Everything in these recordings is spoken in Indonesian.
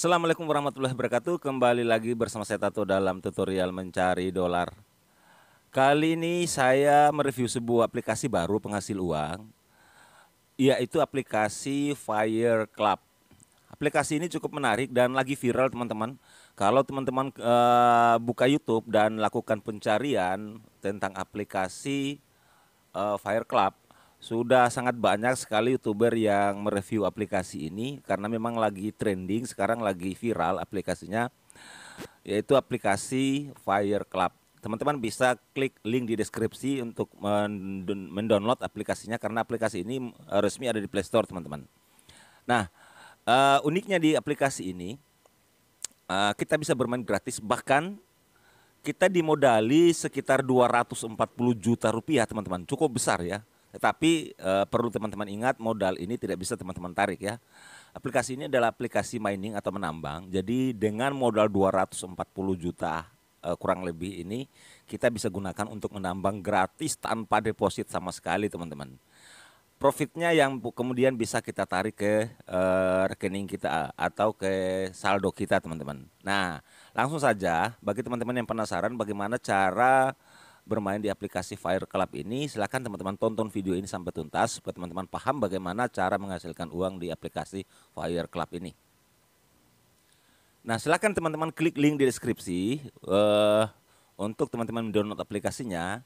Assalamualaikum warahmatullahi wabarakatuh Kembali lagi bersama saya Tato dalam tutorial mencari dolar Kali ini saya mereview sebuah aplikasi baru penghasil uang Yaitu aplikasi Fire Club Aplikasi ini cukup menarik dan lagi viral teman-teman Kalau teman-teman e, buka Youtube dan lakukan pencarian tentang aplikasi e, Fire Club sudah sangat banyak sekali youtuber yang mereview aplikasi ini karena memang lagi trending sekarang lagi viral aplikasinya yaitu aplikasi Fire Club. Teman-teman bisa klik link di deskripsi untuk mendownload aplikasinya karena aplikasi ini eh, resmi ada di Play Store, teman-teman. Nah, uh, uniknya di aplikasi ini uh, kita bisa bermain gratis bahkan kita dimodali sekitar 240 juta rupiah, teman-teman. Cukup besar ya tetapi uh, perlu teman-teman ingat modal ini tidak bisa teman-teman tarik ya. Aplikasi ini adalah aplikasi mining atau menambang. Jadi dengan modal 240 juta uh, kurang lebih ini kita bisa gunakan untuk menambang gratis tanpa deposit sama sekali teman-teman. Profitnya yang kemudian bisa kita tarik ke uh, rekening kita atau ke saldo kita teman-teman. Nah langsung saja bagi teman-teman yang penasaran bagaimana cara bermain di aplikasi Fire Club ini. Silahkan teman-teman tonton video ini sampai tuntas supaya teman-teman paham bagaimana cara menghasilkan uang di aplikasi Fire Club ini. Nah silahkan teman-teman klik link di deskripsi uh, untuk teman-teman download aplikasinya.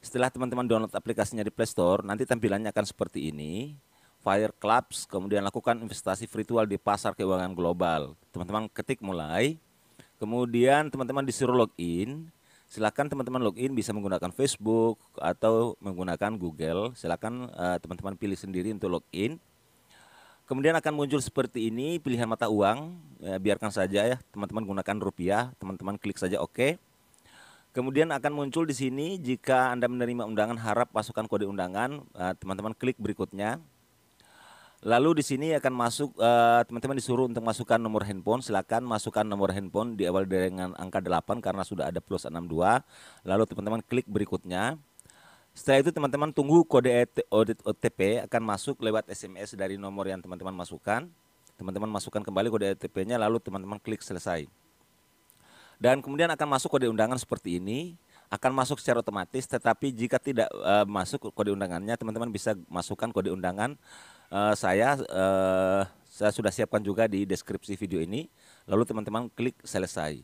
Setelah teman-teman download aplikasinya di Play Store, nanti tampilannya akan seperti ini. Fire Clubs, kemudian lakukan investasi virtual di pasar keuangan global. Teman-teman ketik mulai, kemudian teman-teman disuruh login, silakan teman-teman login bisa menggunakan Facebook atau menggunakan Google. Silakan eh, teman-teman pilih sendiri untuk login. Kemudian akan muncul seperti ini pilihan mata uang. Ya, biarkan saja ya teman-teman gunakan rupiah. Teman-teman klik saja OK. Kemudian akan muncul di sini jika Anda menerima undangan harap pasukan kode undangan. Eh, teman-teman klik berikutnya. Lalu di sini akan masuk eh, teman-teman uh, disuruh untuk masukkan nomor handphone. Silakan masukkan nomor handphone di awal dengan angka 8 karena sudah ada plus 62. Lalu teman-teman klik berikutnya. Setelah itu teman-teman tunggu kode e OTP akan masuk lewat SMS dari nomor yang teman-teman masukkan. Teman-teman masukkan kembali kode OTP-nya e lalu teman-teman klik selesai. Dan kemudian akan masuk kode undangan seperti ini akan masuk secara otomatis tetapi jika tidak uh, masuk kode undangannya teman-teman bisa masukkan kode undangan uh, saya uh, saya sudah siapkan juga di deskripsi video ini. Lalu teman-teman klik selesai.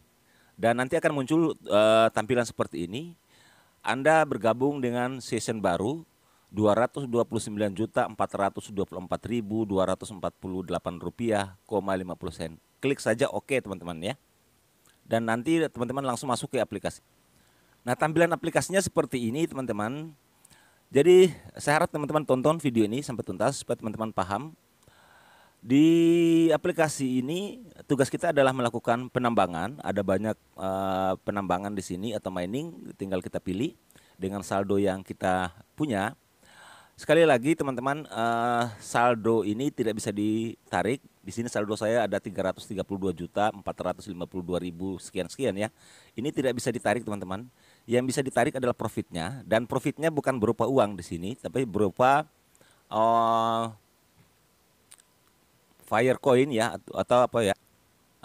Dan nanti akan muncul uh, tampilan seperti ini. Anda bergabung dengan season baru 229.424.248 rupiah, 50 sen. Klik saja oke okay, teman-teman ya. Dan nanti teman-teman langsung masuk ke aplikasi. Nah tampilan aplikasinya seperti ini teman-teman. Jadi saya harap teman-teman tonton video ini sampai tuntas supaya teman-teman paham. Di aplikasi ini tugas kita adalah melakukan penambangan. Ada banyak uh, penambangan di sini atau mining, tinggal kita pilih dengan saldo yang kita punya. Sekali lagi teman-teman uh, saldo ini tidak bisa ditarik. Di sini saldo saya ada 332 ribu sekian sekian ya. Ini tidak bisa ditarik teman-teman yang bisa ditarik adalah profitnya dan profitnya bukan berupa uang di sini tapi berupa uh, fire coin ya atau, apa ya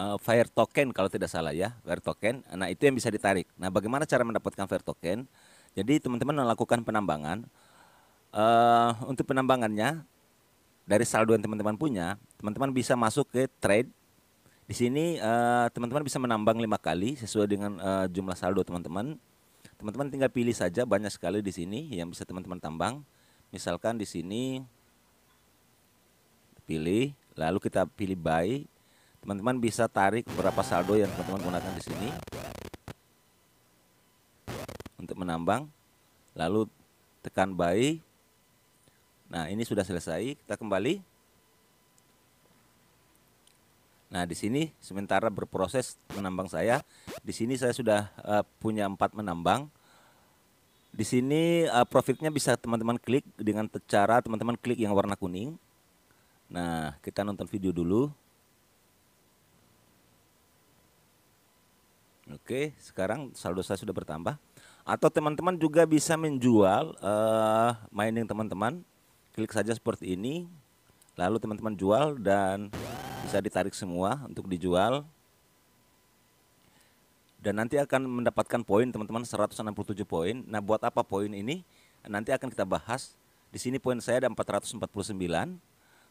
uh, fire token kalau tidak salah ya fire token nah itu yang bisa ditarik nah bagaimana cara mendapatkan fire token jadi teman-teman melakukan penambangan uh, untuk penambangannya dari saldo yang teman-teman punya teman-teman bisa masuk ke trade di sini teman-teman bisa menambang lima kali sesuai dengan jumlah saldo teman-teman Teman-teman tinggal pilih saja banyak sekali di sini yang bisa teman-teman tambang. Misalkan di sini pilih, lalu kita pilih buy. Teman-teman bisa tarik berapa saldo yang teman-teman gunakan di sini untuk menambang. Lalu tekan buy. Nah, ini sudah selesai. Kita kembali Nah, di sini sementara berproses menambang saya. Di sini saya sudah uh, punya empat menambang. Di sini uh, profitnya bisa teman-teman klik dengan cara teman-teman klik yang warna kuning. Nah, kita nonton video dulu. Oke, sekarang saldo saya sudah bertambah. Atau teman-teman juga bisa menjual uh, eh, mining teman-teman. Klik saja seperti ini. Lalu teman-teman jual dan bisa ditarik semua untuk dijual dan nanti akan mendapatkan poin teman-teman 167 poin. Nah, buat apa poin ini? Nanti akan kita bahas. Di sini poin saya ada 449.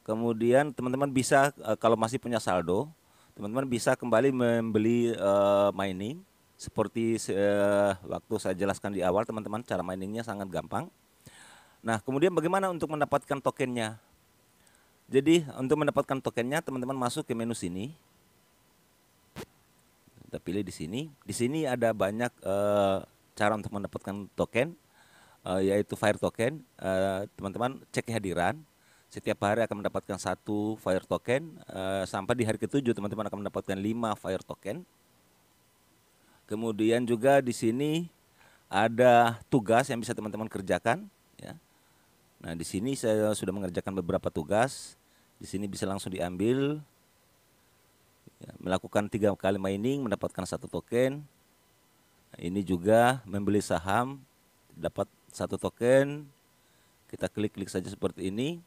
Kemudian teman-teman bisa eh, kalau masih punya saldo, teman-teman bisa kembali membeli uh, mining seperti uh, waktu saya jelaskan di awal, teman-teman cara miningnya sangat gampang. Nah, kemudian bagaimana untuk mendapatkan tokennya? Jadi untuk mendapatkan tokennya teman-teman masuk ke menu sini. Kita pilih di sini. Di sini ada banyak uh, cara untuk mendapatkan token uh, yaitu fire token. Eh, teman-teman uh, cek kehadiran. Setiap hari akan mendapatkan satu fire token. sampai di hari ketujuh teman-teman akan mendapatkan lima fire token. Kemudian juga di sini ada tugas yang bisa teman-teman kerjakan. Ya. Nah di sini saya sudah mengerjakan beberapa tugas di sini bisa langsung diambil. Ya, melakukan tiga kali mining mendapatkan satu token. Nah, ini juga membeli saham dapat satu token. Kita klik-klik saja seperti ini.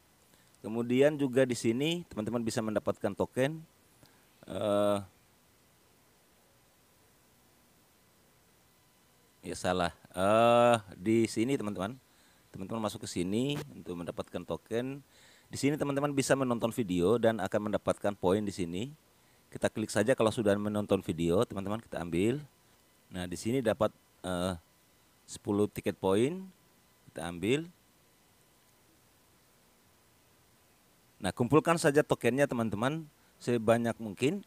Kemudian juga di sini teman-teman bisa mendapatkan token. Uh, ya salah. Uh, di sini teman-teman, teman-teman masuk ke sini untuk mendapatkan token. Di sini teman-teman bisa menonton video dan akan mendapatkan poin di sini. Kita klik saja kalau sudah menonton video, teman-teman kita ambil. Nah, di sini dapat eh, uh, 10 tiket poin. Kita ambil. Nah, kumpulkan saja tokennya teman-teman sebanyak mungkin.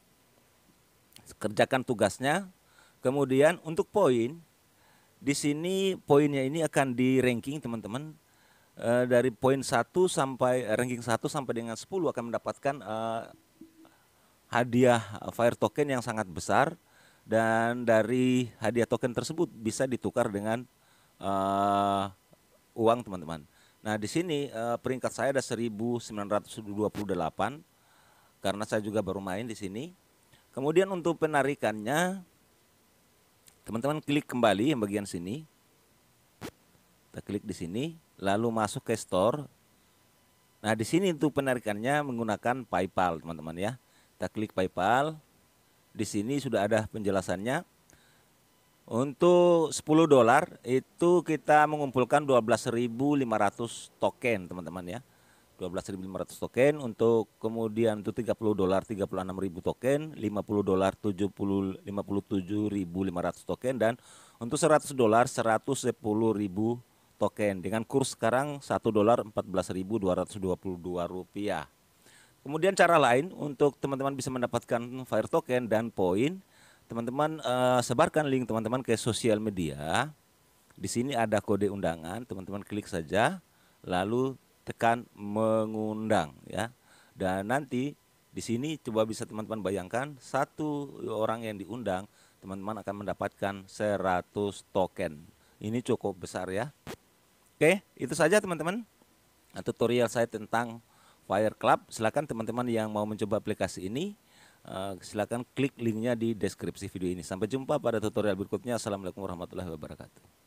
Kerjakan tugasnya. Kemudian untuk poin, di sini poinnya ini akan di ranking teman-teman Eh, dari poin 1 sampai eh, ranking 1 sampai dengan 10 akan mendapatkan uh, hadiah fire token yang sangat besar dan dari hadiah token tersebut bisa ditukar dengan uh, uang teman-teman. Nah, di sini uh, peringkat saya ada 1928 karena saya juga baru main di sini. Kemudian untuk penarikannya teman-teman klik kembali yang bagian sini. Kita klik di sini lalu masuk ke store. Nah, di sini itu penarikannya menggunakan PayPal, teman-teman ya. Kita klik PayPal. Di sini sudah ada penjelasannya. Untuk 10 dolar itu kita mengumpulkan 12.500 token, teman-teman ya. 12.500 token untuk kemudian untuk 30 dolar 36.000 token, 50 dolar 70 57.500 token dan untuk 100 dolar 110.000 token dengan kurs sekarang 1 dolar 14.222 rupiah. Kemudian cara lain untuk teman-teman bisa mendapatkan Fire Token dan poin, teman-teman uh, sebarkan link teman-teman ke sosial media. Di sini ada kode undangan, teman-teman klik saja lalu tekan mengundang ya. Dan nanti di sini coba bisa teman-teman bayangkan satu orang yang diundang teman-teman akan mendapatkan 100 token. Ini cukup besar ya. Oke, itu saja teman-teman. Nah, tutorial saya tentang Fire Club. Silakan teman-teman yang mau mencoba aplikasi ini uh, silakan klik linknya di deskripsi video ini. Sampai jumpa pada tutorial berikutnya. Assalamualaikum warahmatullahi wabarakatuh.